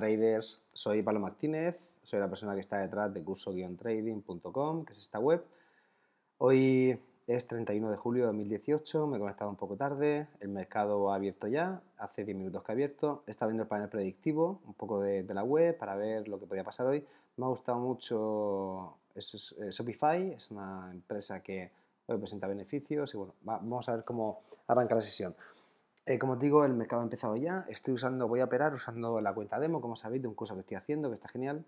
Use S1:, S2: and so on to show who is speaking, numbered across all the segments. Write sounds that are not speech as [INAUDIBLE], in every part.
S1: traders, soy Pablo Martínez, soy la persona que está detrás de curso-trading.com, que es esta web. Hoy es 31 de julio de 2018, me he conectado un poco tarde, el mercado ha abierto ya, hace 10 minutos que ha abierto, he estado viendo el panel predictivo, un poco de, la web para ver lo que podía pasar hoy. Me ha gustado mucho eh, Shopify, es una empresa que hoy presenta beneficios y bueno, vamos a ver cómo arranca la sesión. Eh, como os digo, el mercado ha empezado ya. Estoy usando, voy a operar usando la cuenta demo, como sabéis, de un curso que estoy haciendo, que está genial,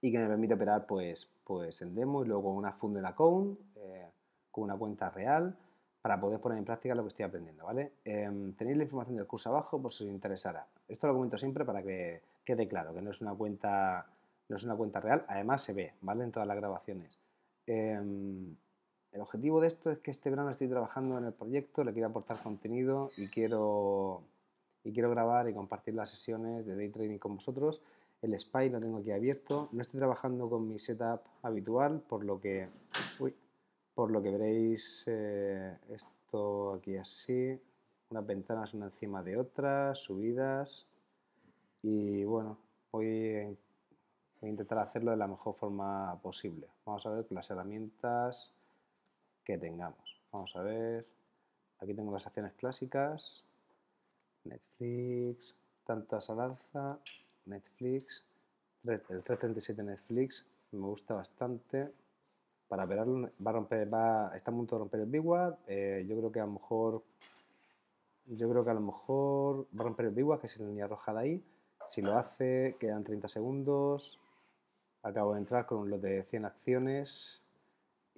S1: y que me permite operar pues, pues en demo y luego una funded account, eh, con una cuenta real, para poder poner en práctica lo que estoy aprendiendo, ¿vale? Em, tenéis la información del curso abajo por si os interesará. Esto lo comento siempre para que quede claro, que no es una cuenta, no es una cuenta real, además se ve, ¿vale? En todas las grabaciones. Em, el objetivo de esto es que este verano estoy trabajando en el proyecto, le quiero aportar contenido y quiero, y quiero grabar y compartir las sesiones de day trading con vosotros. El SPY lo tengo aquí abierto. No estoy trabajando con mi setup habitual, por lo que, por lo que veréis eh, esto aquí así. Unas ventanas una encima de otras, subidas. Y bueno, voy, voy a intentar hacerlo de la mejor forma posible. Vamos a ver las herramientas que tengamos. Vamos a ver, aquí tengo las acciones clásicas, Netflix, tanto a salaza, Netflix, el 337 Netflix me gusta bastante. Para verlo va a romper, va, está a punto de romper el bigwad. Eh, yo creo que a lo mejor yo creo que a lo mejor va a romper el Watt, que es la línea roja de ahí. Si lo hace, quedan 30 segundos. Acabo de entrar con un de 100 acciones.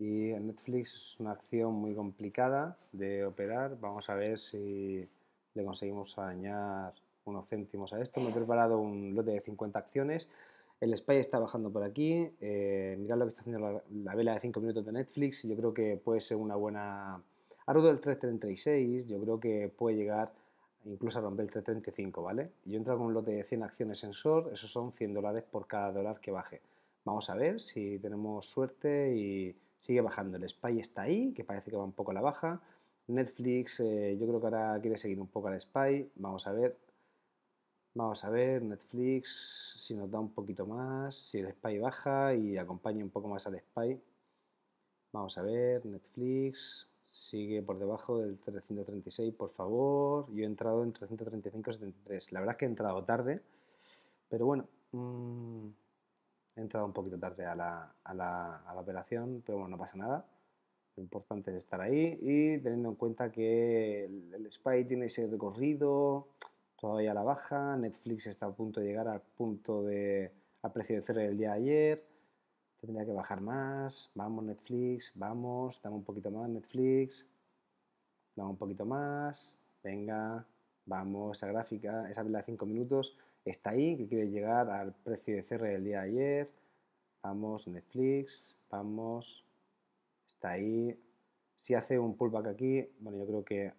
S1: Y Netflix es una acción muy complicada de operar. Vamos a ver si le conseguimos dañar unos céntimos a esto. Me he preparado un lote de 50 acciones. El Spy está bajando por aquí. Eh, mirad lo que está haciendo la, vela de 5 minutos de Netflix. Yo creo que puede ser una buena... a roto el 336. Yo creo que puede llegar incluso a romper el 335, ¿vale? Yo entro con un lote de 100 acciones sensor. Esos son 100 dólares por cada dólar que baje. Vamos a ver si tenemos suerte y sigue bajando. El SPY está ahí, que parece que va un poco a la baja. Netflix, eh, yo creo que ahora quiere seguir un poco al SPY. Vamos a ver. Vamos a ver, Netflix, si nos da un poquito más, si el SPY baja y acompaña un poco más al SPY. Vamos a ver, Netflix sigue por debajo del 336, por favor. Yo he entrado en 335.73. La verdad es que he entrado tarde, pero bueno, mm, He entrado un poquito tarde a la, operación, pero bueno, no pasa nada. Lo importante es estar ahí y teniendo en cuenta que el, SPY tiene ese recorrido todavía a la baja, Netflix está a punto de llegar al punto de al precio de cierre del día de ayer, tendría que bajar más, vamos Netflix, vamos, dame un poquito más Netflix, dame un poquito más, venga, vamos, esa gráfica, esa vela de 5 minutos, está ahí, que quiere llegar al precio de cierre del día de ayer. Vamos, Netflix, vamos, está ahí. Si hace un pullback aquí, bueno, yo creo que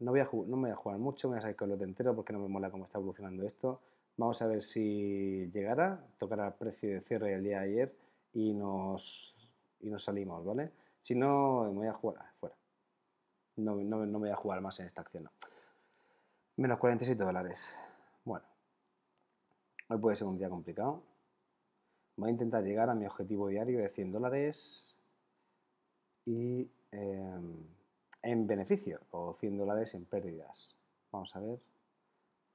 S1: no, voy a no me voy a jugar mucho, me voy a sacar con lote entero porque no me mola cómo está evolucionando esto. Vamos a ver si llegará, tocará el precio de cierre del día de ayer y nos, y nos salimos, ¿vale? Si no, me voy a jugar ah, fuera. No, me voy a jugar más en esta acción. Menos 47 dólares. Bueno. Hoy puede ser un día complicado. Voy a intentar llegar a mi objetivo diario de 100 dólares y em, en beneficio o 100 dólares en pérdidas. Vamos a ver.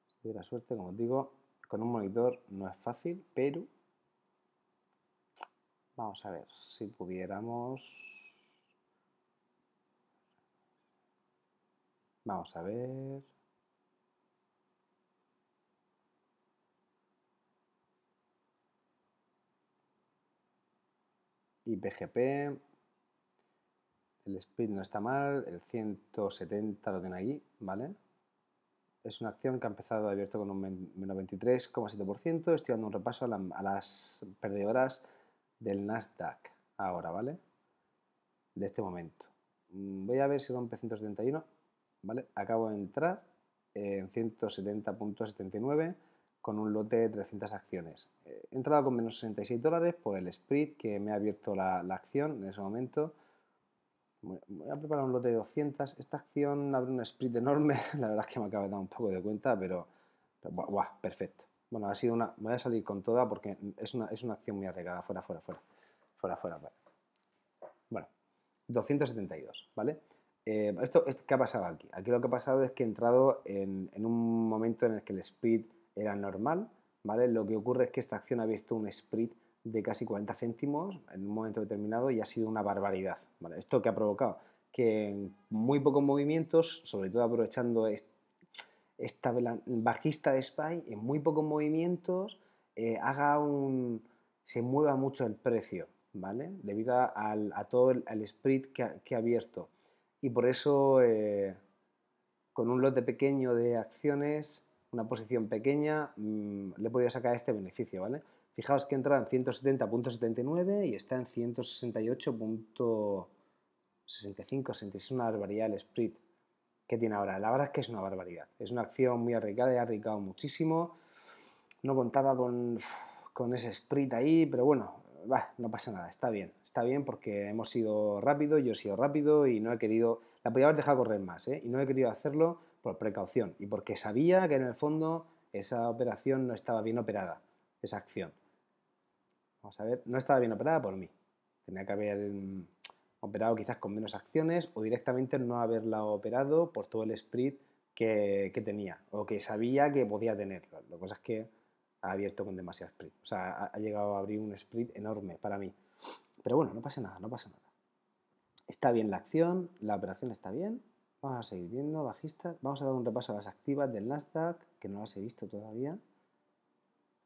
S1: Si tuviera suerte, como os digo, con un monitor no es fácil, pero vamos a ver si pudiéramos... Vamos a ver. El speed no está mal, el 170 lo tiene ahí, ¿vale? Es una acción que ha empezado abierto con un menos 23,7%. Estoy dando un repaso a, a las perdedoras del Nasdaq ahora, ¿vale? De este momento. Mm, voy a ver si rompe 171, ¿vale? Acabo de entrar en 170.79 con un lote de 300 acciones. Eh, he entrado con menos 66 dólares por el split que me ha abierto la, acción en ese momento. Voy a preparar un lote de 200. Esta acción abre un split enorme. [LAUGHS] La verdad es que me acabo de dar un poco de cuenta, pero, guau, perfecto. Bueno, ha sido una. Voy a salir con toda porque es una, es una acción muy arriesgada. Fuera, fuera, fuera. Fuera, fuera, Bueno, 272, ¿vale? Eh, esto, ¿Qué ha pasado aquí? Aquí lo que ha pasado es que he entrado en, en un momento en el que el split era normal, ¿vale? Lo que ocurre es que esta acción ha visto un sprint de casi 40 céntimos en un momento determinado y ha sido una barbaridad, ¿vale? Esto que ha provocado que en muy pocos movimientos, sobre todo aprovechando esta bajista de SPY, en muy pocos movimientos eh, haga un... se mueva mucho el precio, ¿vale? Debido a, todo el, sprint que ha, abierto. Y por eso, eh, con un lote pequeño de acciones, una posición pequeña, mm, le he podido sacar este beneficio, ¿vale? Fijaos que entra en 170.79 y está en 168.65, es una barbaridad el split que tiene ahora. La verdad es que es una barbaridad. Es una acción muy arriesgada y ha arriesgado muchísimo. No contaba con, ese split ahí, pero bueno, no pasa nada, está bien. Está bien porque hemos sido rápido, yo he sido rápido y no he querido... La podía haber dejado correr más, ¿eh? Y no he querido hacerlo por precaución y porque sabía que en el fondo esa operación no estaba bien operada, esa acción. Vamos a ver, no estaba bien operada por mí. Tenía que haber mm, operado quizás con menos acciones o directamente no haberla operado por todo el split que, tenía o que sabía que podía tener. Lo que es que ha abierto con demasiado split. O sea, ha, llegado a abrir un split enorme para mí. Pero bueno, no pasa nada, no pasa nada. Está bien la acción, la operación está bien, Vamos a seguir viendo, bajistas. Vamos a dar un repaso a las activas del Nasdaq, que no las he visto todavía.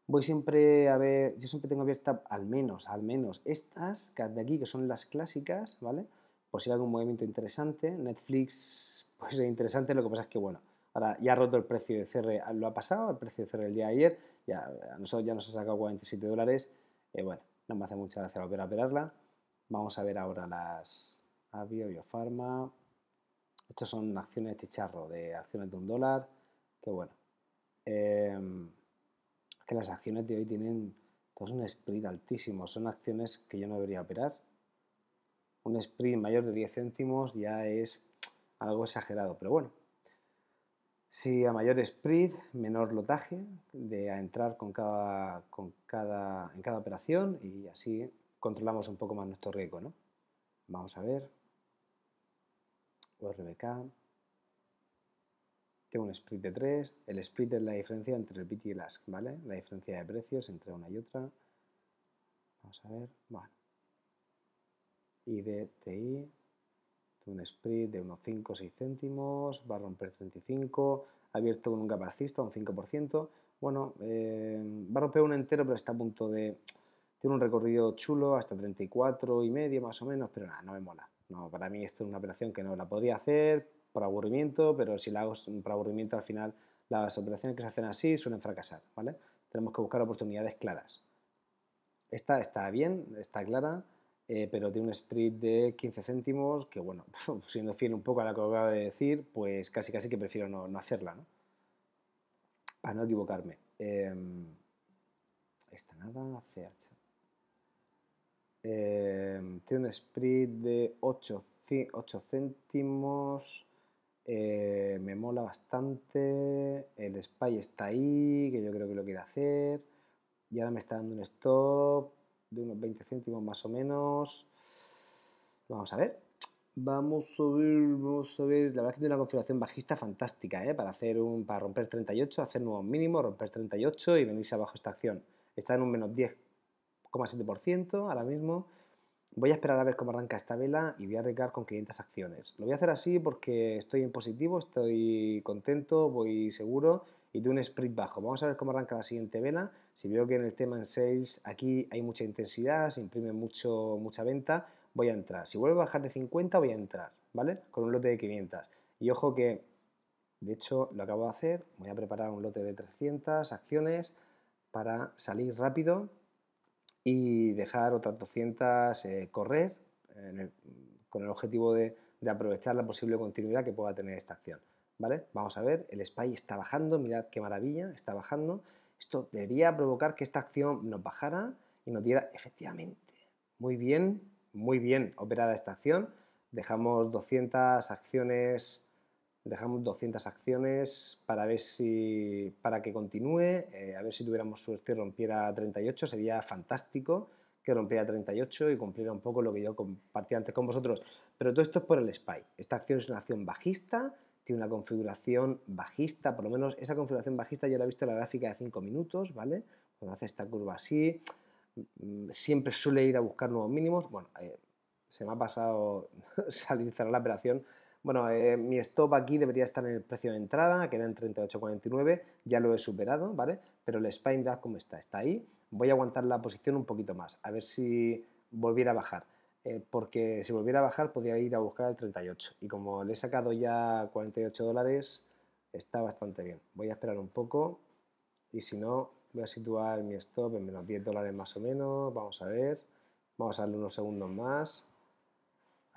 S1: Voy siempre a ver, yo siempre tengo abierta al menos, al menos estas de aquí, que son las clásicas, ¿vale? Por si hay algún movimiento interesante. Netflix, [LAUGHS] pues es interesante, lo que pasa es que, bueno, ahora ya ha roto el precio de cierre, lo ha pasado, el precio de cierre el día de ayer, ya, nosotros ya nos ha sacado 47 dólares. Eh, bueno, no me hace mucha gracia volver a operarla. Vamos a ver ahora las Avio, Biofarma, estas son acciones de chicharro, de acciones de un dólar, que bueno. Em, que las acciones de hoy tienen todos un spread altísimo, son acciones que yo no debería operar. Un spread mayor de 10 céntimos ya es algo exagerado, pero bueno. Si a mayor spread, menor lotaje de a entrar con cada, con cada, en cada operación y así controlamos un poco más nuestro riesgo, ¿no? Vamos a ver. RBK Tengo un split de 3. El split es la diferencia entre el bit y el ask, ¿vale? La diferencia de precios entre una y otra. Vamos a ver. Bueno. Y un split de unos 5 6 céntimos. Va a romper 35. Abierto con un gap alcista, un 5%. Bueno, eh, va a romper un entero, pero está a punto de... Tiene un recorrido chulo, hasta 34 y medio más o menos, pero nada, no me mola no, para mí esto es una operación que no la podría hacer por aburrimiento, pero si la hago por aburrimiento al final las operaciones que se hacen así suelen fracasar, ¿vale? Tenemos que buscar oportunidades claras. Esta está bien, está clara, eh, pero tiene un split de 15 céntimos que, bueno, [LAUGHS] siendo fiel un poco a lo que acabo de decir, pues casi casi que prefiero no, no hacerla, ¿no? Para no equivocarme. Em, esta nada, CH. Eh, tiene un sprint de 8, céntimos. Eh, me mola bastante. El spy está ahí, que yo creo que lo quiere hacer. Y ahora me está dando un stop de unos 20 céntimos más o menos. Vamos a ver. Vamos a ver, vamos a ver. La verdad es que tiene una configuración bajista fantástica, ¿eh? Para, hacer un, para romper 38, hacer nuevos mínimos, romper 38 y venirse abajo esta acción. Está en un menos 10 7% ahora mismo. Voy a esperar a ver cómo arranca esta vela y voy a arriesgar con 500 acciones. Lo voy a hacer así porque estoy en positivo, estoy contento, voy seguro y de un sprint bajo. Vamos a ver cómo arranca la siguiente vela. Si veo que en el tema en sales aquí hay mucha intensidad, se imprime mucho, mucha venta, voy a entrar. Si vuelve a bajar de 50 voy a entrar, ¿vale? Con un lote de 500. Y ojo que, de hecho, lo acabo de hacer. Voy a preparar un lote de 300 acciones para salir rápido y dejar otras 200 eh, correr con el objetivo de, aprovechar la posible continuidad que pueda tener esta acción. ¿vale? Vamos a ver, el SPY está bajando, mirad qué maravilla, está bajando. Esto debería provocar que esta acción nos bajara y nos diera, efectivamente, muy bien, muy bien operada esta acción. Dejamos 200 acciones dejamos 200 acciones para ver si para que continúe, eh, a ver si tuviéramos suerte y rompiera 38, sería fantástico que rompiera 38 y cumpliera un poco lo que yo compartí antes con vosotros. Pero todo esto es por el SPY. Esta acción es una acción bajista, tiene una configuración bajista, por lo menos esa configuración bajista yo la he visto en la gráfica de 5 minutos, ¿vale? Cuando hace esta curva así, mm, siempre suele ir a buscar nuevos mínimos. Bueno, eh, se me ha pasado [LAUGHS] salir cerrar la operación bueno, eh, mi stop aquí debería estar en el precio de entrada, que era en 38.49, ya lo he superado, ¿vale? Pero el spine como cómo está, está ahí. Voy a aguantar la posición un poquito más, a ver si volviera a bajar. Eh, porque si volviera a bajar podría ir a buscar el 38. Y como le he sacado ya 48 dólares, está bastante bien. Voy a esperar un poco y si no, voy a situar mi stop en menos 10 dólares más o menos. Vamos a ver. Vamos a darle unos segundos más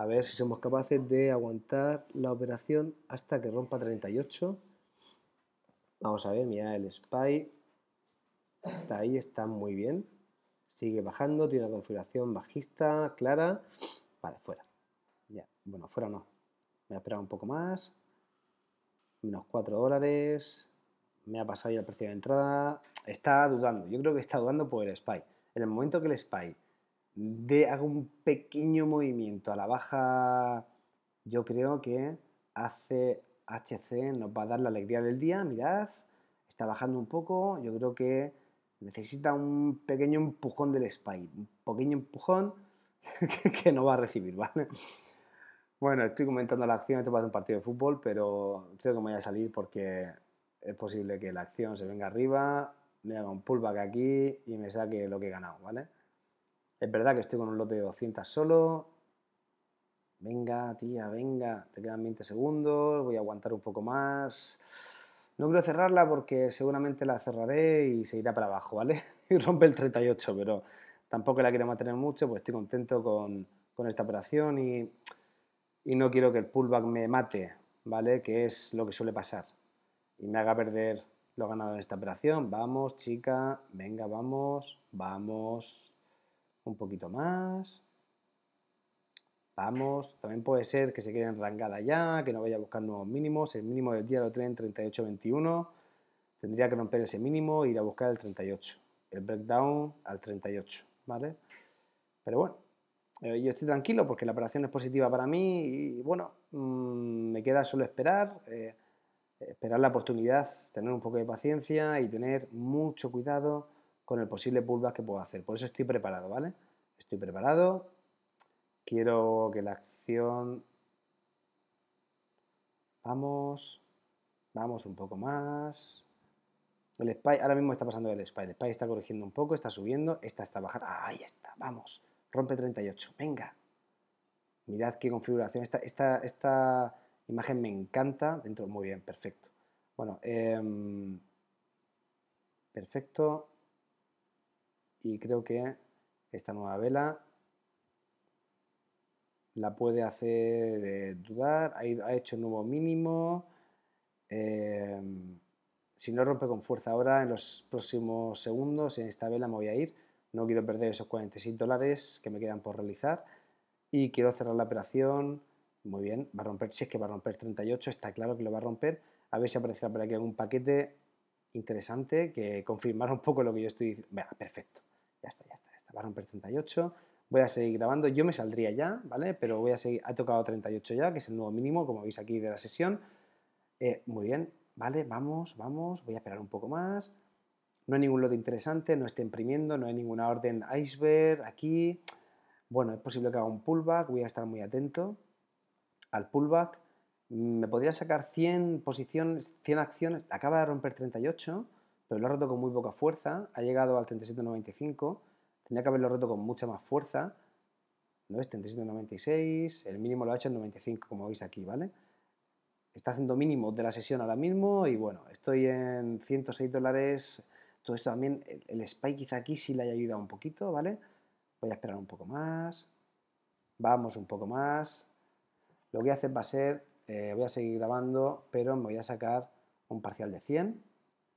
S1: a ver si somos capaces de aguantar la operación hasta que rompa 38. Vamos a ver, mira el SPY. Hasta ahí está muy bien. Sigue bajando, tiene una configuración bajista, clara. Vale, fuera. Ya, bueno, fuera no. Me ha esperado un poco más. Menos 4 dólares. Me ha pasado ya el precio de entrada. Está dudando. Yo creo que está dudando por el SPY. En el momento que el SPY de, hago un pequeño movimiento a la baja, yo creo que hace HC nos va a dar la alegría del día. Mirad, está bajando un poco. Yo creo que necesita un pequeño empujón del spike, Un pequeño empujón [LAUGHS] que, no va a recibir, ¿vale? Bueno, estoy comentando la acción, esto ser un partido de fútbol, pero creo que me voy a salir porque es posible que la acción se venga arriba, me haga un pullback aquí y me saque lo que he ganado, ¿vale? Es verdad que estoy con un lote de 200 solo. Venga, tía, venga. Te quedan 20 segundos. Voy a aguantar un poco más. No quiero cerrarla porque seguramente la cerraré y se irá para abajo, ¿vale? [LAUGHS] Y rompe el 38, pero tampoco la quiero mantener mucho, pues estoy contento con, esta operación y, y, no quiero que el pullback me mate, ¿vale? Que es lo que suele pasar y me haga perder lo ganado en esta operación. Vamos, chica, venga, vamos, vamos, un poquito más. Vamos, también puede ser que se quede rangada ya, que no vaya a buscar nuevos mínimos. El mínimo del día lo tiene en 38.21. Tendría que romper ese mínimo e ir a buscar el 38. El breakdown al 38, ¿vale? Pero bueno, eh, yo estoy tranquilo porque la operación es positiva para mí y bueno, mm, me queda solo esperar, eh, esperar la oportunidad, tener un poco de paciencia y tener mucho cuidado con el posible pullback que puedo hacer. Por eso estoy preparado, ¿vale? Estoy preparado. Quiero que la acción... Vamos. Vamos un poco más. El spy, ahora mismo está pasando el spy. El spy está corrigiendo un poco, está subiendo, esta está bajando. Ah, ahí está, vamos. Rompe 38, venga. Mirad qué configuración. Esta, esta, esta imagen me encanta. Dentro, muy bien, perfecto. Bueno, em, perfecto y creo que esta nueva vela la puede hacer eh, dudar, ha, hecho un nuevo mínimo. Em, si no rompe con fuerza ahora, en los próximos segundos, en esta vela me voy a ir. No quiero perder esos 46 dólares que me quedan por realizar y quiero cerrar la operación. Muy bien, va a romper, si es que va a romper 38, está claro que lo va a romper. A ver si aparecerá por aquí algún paquete interesante que confirmara un poco lo que yo estoy diciendo. Venga, perfecto ya está, ya está, ya está, va a romper 38, voy a seguir grabando, yo me saldría ya, ¿vale? Pero voy a seguir, ha tocado 38 ya, que es el nuevo mínimo, como veis aquí de la sesión. Eh, muy bien, ¿vale? Vamos, vamos, voy a esperar un poco más. No hay ningún lote interesante, no está imprimiendo, no hay ninguna orden iceberg aquí. Bueno, es posible que haga un pullback, voy a estar muy atento al pullback. Me podría sacar 100 posiciones, 100 acciones, acaba de romper 38, pero lo ha roto con muy poca fuerza, ha llegado al 37.95, tenía que haberlo roto con mucha más fuerza, ¿no es? 37.96, el mínimo lo ha hecho en 95, como veis aquí, ¿vale? Está haciendo mínimo de la sesión ahora mismo y bueno, estoy en 106 dólares, todo esto también, el, spike quizá aquí sí le haya ayudado un poquito, ¿vale? Voy a esperar un poco más, vamos un poco más, lo que voy a hacer va a ser, eh, voy a seguir grabando, pero me voy a sacar un parcial de 100,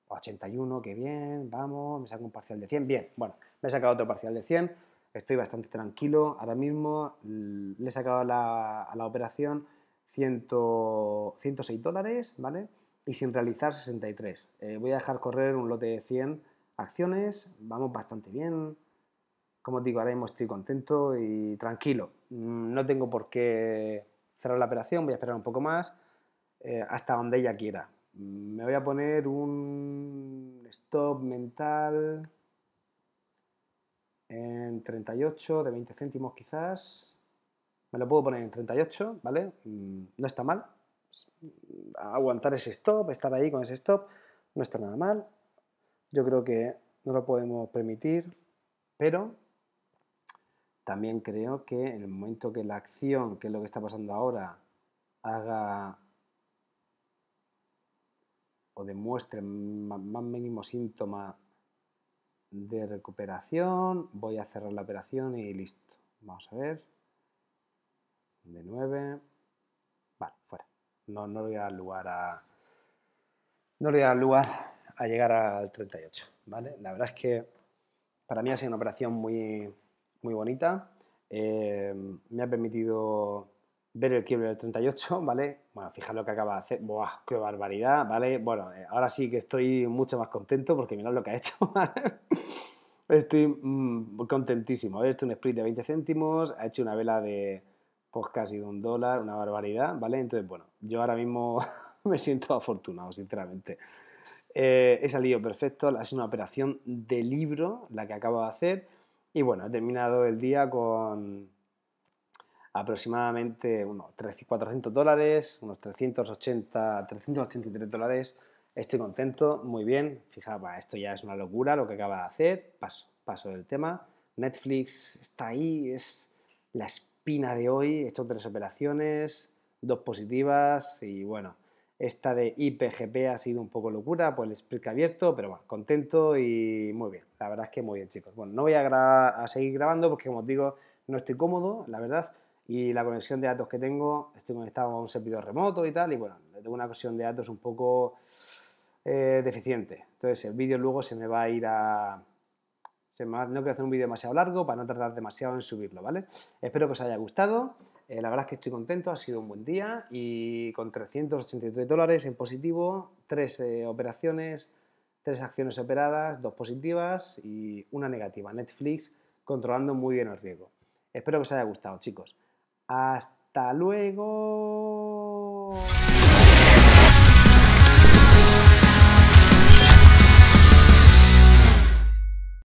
S1: 81, qué bien, vamos, me saco un parcial de 100, bien, bueno, me he sacado otro parcial de 100, estoy bastante tranquilo, ahora mismo le he sacado a la, operación 106 dólares, ¿vale? Y sin realizar 63. Eh, voy a dejar correr un lote de 100 acciones, vamos bastante bien, como os digo, ahora mismo estoy contento y tranquilo, mm, no tengo por qué cerrar la operación, voy a esperar un poco más, eh, hasta donde ella quiera. Me voy a poner un stop mental en 38 de 20 céntimos quizás. Me lo puedo poner en 38, ¿vale? Mm, no está mal. Aguantar ese stop, estar ahí con ese stop, no está nada mal. Yo creo que no lo podemos permitir, pero también creo que en el momento que la acción, que es lo que está pasando ahora, haga o demuestre más, mínimo síntoma de recuperación, voy a cerrar la operación y listo. Vamos a ver. De 9. Vale, fuera. No, le voy a dar lugar a. No le lugar a llegar al 38. ¿vale? La verdad es que para mí ha sido una operación muy, muy bonita. Eh, me ha permitido ver el quiebre del 38, ¿vale? Bueno, fijaros lo que acaba de hacer. ¡Buah, qué barbaridad! ¿Vale? Bueno, eh, ahora sí que estoy mucho más contento porque mirad lo que ha hecho, [LAUGHS] ¿vale? Estoy mm, contentísimo. Ha hecho un split de 20 céntimos, ha hecho una vela de pues casi de un dólar, una barbaridad, ¿vale? Entonces, bueno, yo ahora mismo [LAUGHS] me siento afortunado, sinceramente. Eh, he salido perfecto, Es una operación de libro la que acabo de hacer y bueno, he terminado el día con aproximadamente unos 400 dólares, unos 380, 383 dólares. Estoy contento, muy bien. Fijaba, esto ya es una locura lo que acaba de hacer. Paso, paso del tema. Netflix está ahí, es la espina de hoy. He hecho tres operaciones, dos positivas y bueno, esta de IPGP ha sido un poco locura ...pues el split abierto, pero bueno, contento y muy bien. La verdad es que muy bien, chicos. Bueno, no voy a, a seguir grabando porque, como os digo, no estoy cómodo, la verdad y la conexión de datos que tengo, estoy conectado a un servidor remoto y tal, y bueno, tengo una conexión de datos un poco eh, deficiente. Entonces el vídeo luego se me va a ir a... no quiero hacer un vídeo demasiado largo para no tardar demasiado en subirlo, ¿vale? Espero que os haya gustado. Eh, la verdad es que estoy contento, ha sido un buen día y con 383 dólares en positivo, tres eh, operaciones, tres acciones operadas, dos positivas y una negativa. Netflix controlando muy bien el riesgo. Espero que os haya gustado, chicos. Hasta luego.